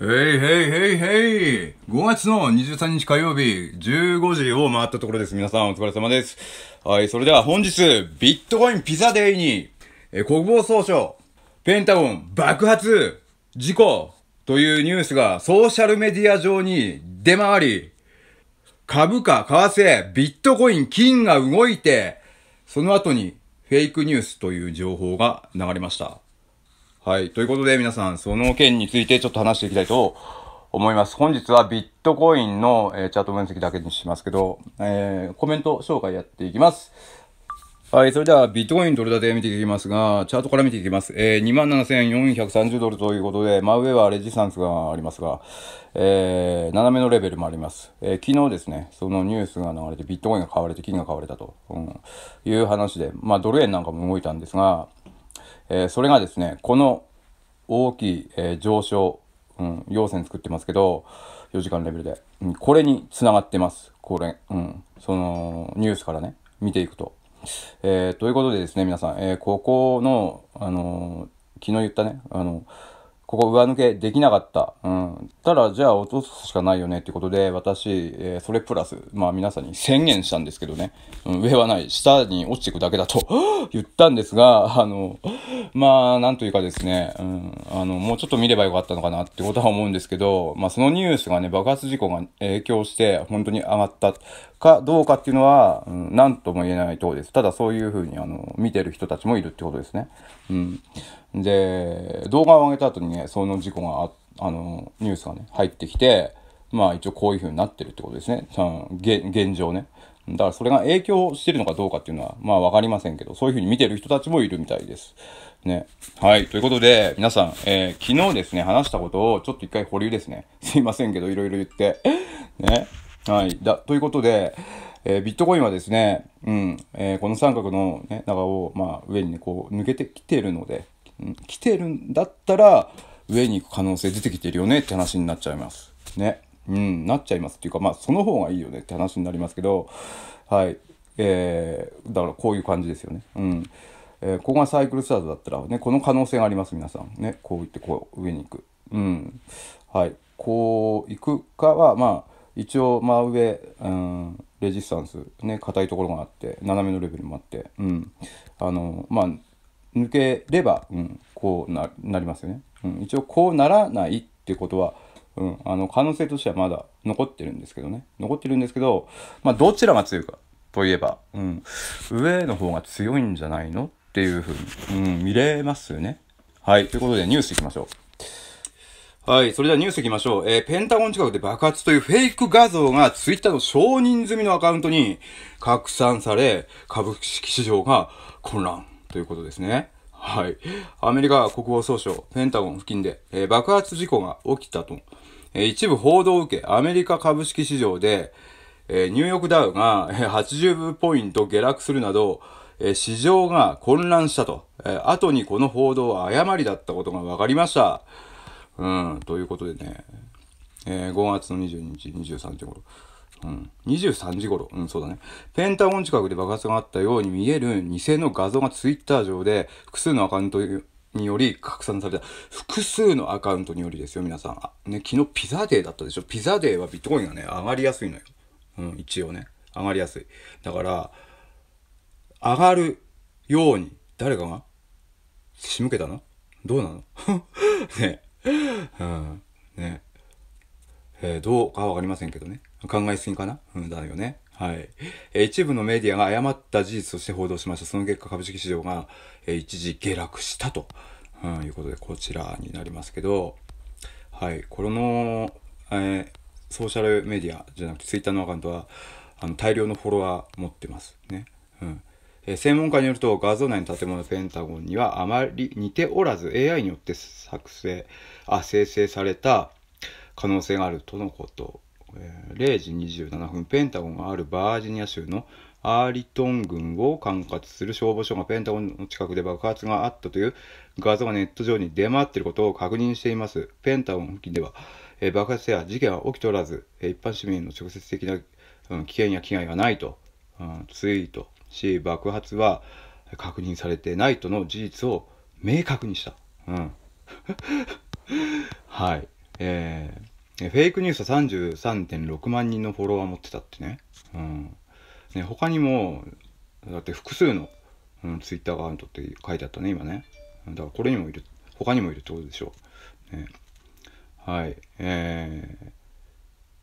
ヘいヘいヘいヘい !5 月の23日火曜日、15時を回ったところです。皆さんお疲れ様です。はい、それでは本日、ビットコインピザデイに、え国防総省、ペンタゴン爆発、事故というニュースがソーシャルメディア上に出回り、株価、為替、ビットコイン、金が動いて、その後にフェイクニュースという情報が流れました。はい。ということで皆さん、その件についてちょっと話していきたいと思います。本日はビットコインの、えー、チャート分析だけにしますけど、えー、コメント紹介やっていきます。はい、それではビットコインドル建て見ていきますが、チャートから見ていきます。えー、27,430ドルということで、真上はレジスタンスがありますが、えー、斜めのレベルもあります。えー、昨日ですね、そのニュースが流れて、ビットコインが買われて、金が買われたと、うん、いう話で、まあドル円なんかも動いたんですが、えー、それがですね、この大きい、えー、上昇、うん、陽線作ってますけど、4時間レベルで。うん、これにつながってます。これ、うん。その、ニュースからね、見ていくと。えー、ということでですね、皆さん、えー、ここの、あのー、昨日言ったね、あのーここ上抜けできなかった。うん。ただ、じゃあ落とすしかないよねってことで、私、えー、それプラス、まあ皆さんに宣言したんですけどね。うん、上はない。下に落ちていくだけだと 言ったんですが、あの、まあ、なんというかですね、うん、あの、もうちょっと見ればよかったのかなってことは思うんですけど、まあそのニュースがね、爆発事故が影響して、本当に上がった。かどうかっていうのは、うん、何とも言えないとこです。ただそういうふうに、あの、見てる人たちもいるってことですね。うん。で、動画を上げた後にね、その事故があ、の、ニュースがね、入ってきて、まあ一応こういうふうになってるってことですね。うん、現状ね。だからそれが影響してるのかどうかっていうのは、まあわかりませんけど、そういうふうに見てる人たちもいるみたいです。ね。はい。ということで、皆さん、えー、昨日ですね、話したことをちょっと一回保留ですね。すいませんけど、いろいろ言って。ね。はい。だ、ということで、えー、ビットコインはですね、うん、えー、この三角の、ね、長を、まあ、上に、ね、こう抜けてきてるので、うん、来てるんだったら、上に行く可能性出てきてるよねって話になっちゃいます。ね。うん、なっちゃいますっていうか、まあ、その方がいいよねって話になりますけど、はい。えー、だからこういう感じですよね。うん。えー、ここがサイクルスタートだったら、ね、この可能性があります、皆さん。ね。こう言って、こう、上に行く。うん。はい。こう行くかは、まあ、一応真上、うん、レジスタンスね硬いところがあって斜めのレベルもあって、うん、あのまあ抜ければ、うん、こうなりますよね、うん、一応こうならないってことは、うん、あの可能性としてはまだ残ってるんですけどね残ってるんですけど、まあ、どちらが強いかといえば、うん、上の方が強いんじゃないのっていうふうに、うん、見れますよね。はい。ということでニュースいきましょう。はい。それではニュース行きましょう。えー、ペンタゴン近くで爆発というフェイク画像がツイッターの承認済みのアカウントに拡散され、株式市場が混乱ということですね。はい。アメリカ国防総省、ペンタゴン付近で、えー、爆発事故が起きたと、えー、一部報道を受け、アメリカ株式市場で、えニューヨークダウが80ポイント下落するなど、え市場が混乱したと、え後にこの報道は誤りだったことが分かりました。うん、ということでね、えー、5月の22日、23時頃。うん、23時頃、うん、そうだね。ペンタゴン近くで爆発があったように見える偽の画像がツイッター上で複数のアカウントにより拡散された。複数のアカウントによりですよ、皆さん。ね、昨日ピザデーだったでしょピザデーはビットコインがね、上がりやすいのよ。うん、一応ね。上がりやすい。だから、上がるように、誰かが仕向けたのどうなの ねうん。ね。えー、どうかはわかりませんけどね。考えすぎかなうん、だよね。はい。えー、一部のメディアが誤った事実として報道しました。その結果、株式市場が、えー、一時下落したと、うん、いうことで、こちらになりますけど、はい。この、えー、ソーシャルメディアじゃなくて、ツイッターのアカウントは、あの、大量のフォロワー持ってます。ね。うん。え専門家によると画像内の建物ペンタゴンにはあまり似ておらず AI によって作成あ生成された可能性があるとのこと。えー、0時27分、ペンタゴンがあるバージニア州のアーリトン軍を管轄する消防署がペンタゴンの近くで爆発があったという画像がネット上に出回っていることを確認しています。ペンタゴン付近では、えー、爆発や事件は起きておらず、えー、一般市民の直接的な、うん、危険や危害はないと、うん、ツイートし、爆発は確認されてないとの事実を明確にした。うんはい。えー、フェイクニュースは33.6万人のフォロワー持ってたってね。うん。ね、他にも、だって複数の、うん、ツイッターアカウントって書いてあったね、今ね。だからこれにもいる、他にもいるってことでしょう。ね、はい。えー、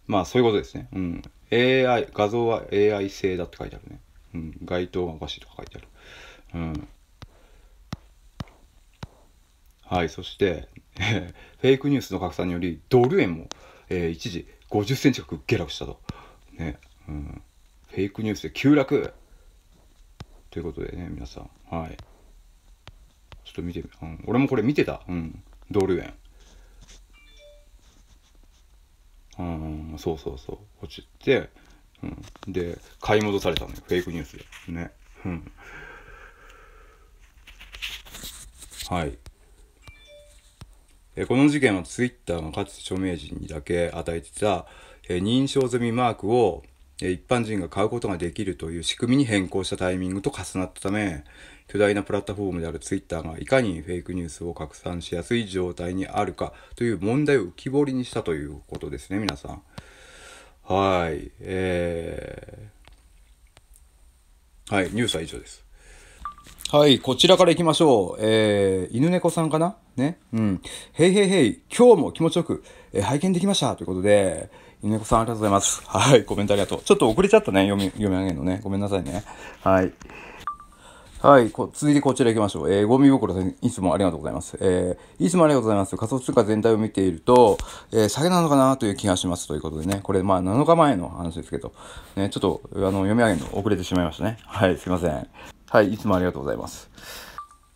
まあそういうことですね。うん。AI、画像は AI 製だって書いてあるね。うん。街灯がおかしいとか書いてある。うん。はい。そして、え フェイクニュースの拡散によりドル円も、えー、一時50センチ近下落したと、ねうん、フェイクニュースで急落ということでね皆さんはいちょっと見てみ、うん、俺もこれ見てた、うん、ドル円うんそうそうそう落ちて、うん、で買い戻されたのよフェイクニュースでねうんはいえこの事件は Twitter かつて著名人にだけ与えてた、え認証済みマークを、え一般人が買うことができるという仕組みに変更したタイミングと重なったため巨大なプラットフォームである Twitter がいかにフェイクニュースを拡散しやすい状態にあるかという問題を浮き彫りにしたということですね皆さん。はい。えー、はい、ニュースは以上です。はい、こちらから行きましょう。えー、犬猫さんかなね。うん。へいへいへい、今日も気持ちよく、えー、拝見できましたということで、犬猫さんありがとうございます。はい、コメントありがとう。ちょっと遅れちゃったね、読み、読み上げるのね。ごめんなさいね。はい。はい、こ続いてこちら行きましょう。えー、ゴミ袋さん、いつもありがとうございます。えー、いつもありがとうございます。仮想通貨全体を見ていると、えー、下げなのかなという気がします。ということでね、これ、まあ、7日前の話ですけど、ね、ちょっと、あの、読み上げるの遅れてしまいましたね。はい、すいません。はい、いつもありがとうございます。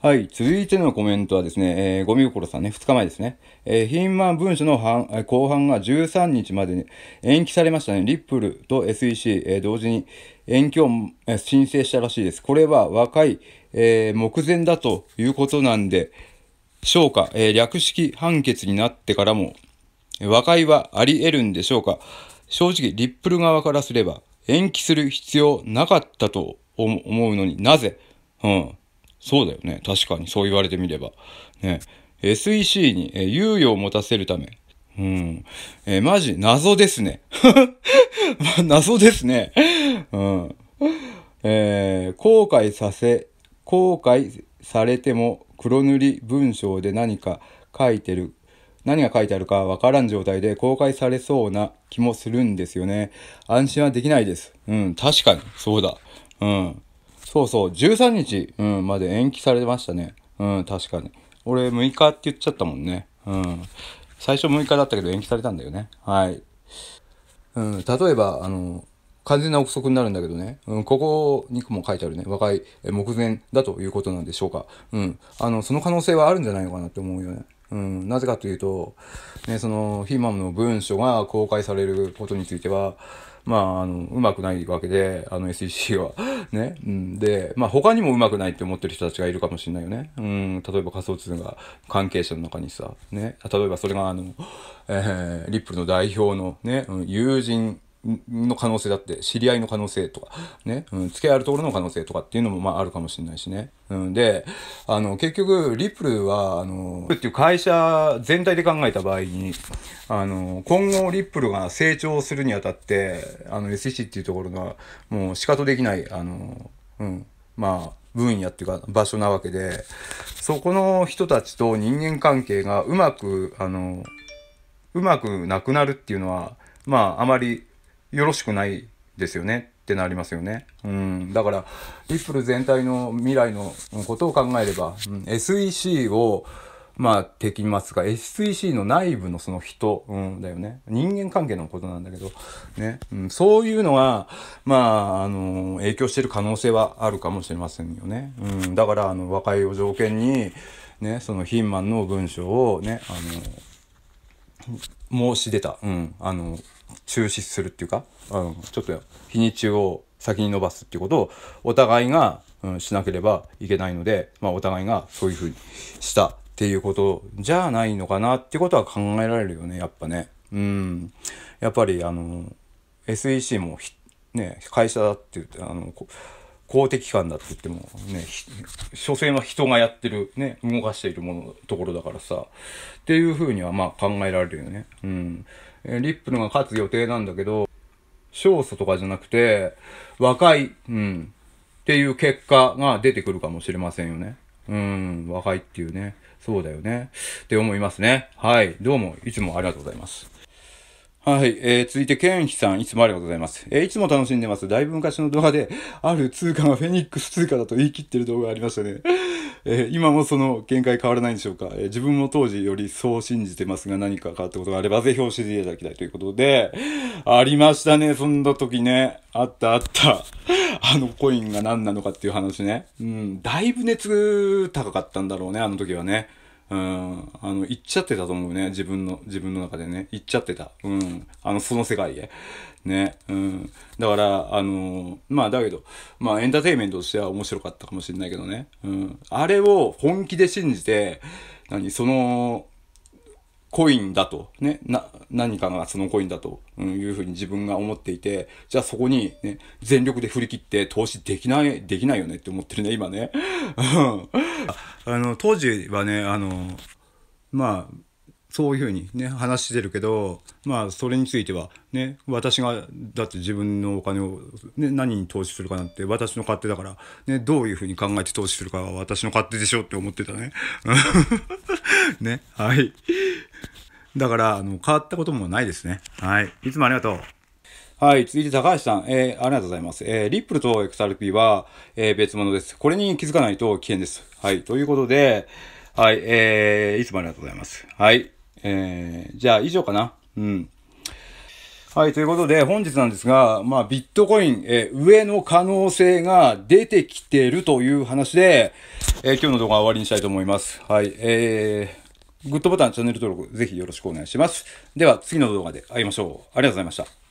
はい、続いてのコメントはですね、えー、ゴミ心さんね、2日前ですね。えー、ヒンマン文書の後半が13日までに延期されましたね。リップルと SEC、えー、同時に延期を、え申請したらしいです。これは若い、えー、目前だということなんで、しょうか、えー、略式判決になってからも、和解はあり得るんでしょうか正直、リップル側からすれば、延期する必要なかったと思うのになぜうん。そうだよね。確かに。そう言われてみれば。ね。SEC に、えー、猶予を持たせるため。うん。えー、マジ、謎ですね。謎ですね。うん。えー、後悔させ、後悔されても黒塗り文章で何か書いてる、何が書いてあるかわからん状態で公開されそうな気もするんですよね。安心はできないです。うん、確かに。そうだ。うん。そうそう、13日、うん、まで延期されましたね。うん、確かに。俺、6日って言っちゃったもんね。うん。最初6日だったけど延期されたんだよね。はい。うん、例えば、あの、完全な憶測になるんだけどね、うん、ここにも書いてあるね、若い目前だということなんでしょうか。うん、あの、その可能性はあるんじゃないのかなって思うよね。うん、なぜかというと、ね、そのヒーマンの文書が公開されることについては、まあ、あの、うまくないわけで、あの SEC は。ね。うん。で、まあ、他にもうまくないって思ってる人たちがいるかもしれないよね。うん。例えば仮想通が関係者の中にさ、ね。例えばそれが、あの、えー、リップルの代表のね、友人の可能性だって、知り合いの可能性とか、ね、うん、付き合えるところの可能性とかっていうのも、まあ、あるかもしれないしね。うんで、あの、結局、リップルは、あの、っていう会社全体で考えた場合に、あの、今後、リップルが成長するにあたって、あの、SEC っていうところが、もう、仕方できない、あの、うん、まあ、分野っていうか場所なわけで、そこの人たちと人間関係がうまく、あの、うまくなくなるっていうのは、まあ、あまりよろしくないですよねってなりますよね。うん。だから、リップル全体の未来のことを考えれば、うん、SEC を、まあ、敵ますが、SEC の内部のその人、うん、だよね。人間関係のことなんだけど、ね。うん、そういうのは、まあ、あのー、影響してる可能性はあるかもしれませんよね。うん、だから、あの、和解を条件に、ね、そのヒンマンの文章をね、あのー、申し出た、うん、あのー、中止するっていうか、うん、ちょっと日にちを先に伸ばすっていうことをお互いが、うん、しなければいけないので、まあ、お互いがそういうふうにしたっていうことじゃないのかなっていうことは考えられるよねやっぱね。うん、やっぱりあの SEC もね、会社だって言ってあの公的機関だって言ってもね所詮は人がやってる、ね、動かしているものところだからさっていうふうにはまあ考えられるよね。うんえリップルが勝つ予定なんだけど、勝訴とかじゃなくて、和解、うん、っていう結果が出てくるかもしれませんよね。うん、和解っていうね。そうだよね。って思いますね。はい。どうも、いつもありがとうございます。はい、えー、続いて、ケンヒさん、いつもありがとうございます。えー、いつも楽しんでます。だいぶ昔の動画で、ある通貨がフェニックス通貨だと言い切ってる動画ありましたね。えー、今もその見解変わらないんでしょうか、えー、自分も当時よりそう信じてますが、何か変わったことがあれば、ぜひ教えていただきたいということで、ありましたね、そんな時ね。あったあった。あのコインが何なのかっていう話ね。うん、だいぶ熱高かったんだろうね、あの時はね。うん、あの、行っちゃってたと思うね。自分の、自分の中でね。行っちゃってた。うん。あの、その世界へ。ね。うん。だから、あのー、まあ、だけど、まあ、エンターテインメントとしては面白かったかもしれないけどね。うん。あれを本気で信じて、何、その、コインだと、ね、な、何かがそのコインだと、うん、いうふうに自分が思っていて、じゃあそこに、ね、全力で振り切って投資できない、できないよねって思ってるね、今ね。あの、当時はね、あの、まあ、そういうふうにね、話してるけど、まあ、それについては、ね、私が、だって自分のお金を、ね、何に投資するかなんて私の勝手だから、ね、どういうふうに考えて投資するかは私の勝手でしょって思ってたね。ね、はい。だから、あの、変わったこともないですね。はい。いつもありがとう。はい。続いて高橋さん。えー、ありがとうございます。えー、リップルと XRP は、えー、別物です。これに気づかないと危険です。はい。ということで、はい。えー、いつもありがとうございます。はい。えー、じゃあ、以上かな。うん。はい、ということで、本日なんですが、まあ、ビットコイン、えー、上の可能性が出てきているという話で、えー、今日の動画は終わりにしたいと思います。はい、えーグッドボタン、チャンネル登録、ぜひよろしくお願いします。では、次の動画で会いましょう。ありがとうございました。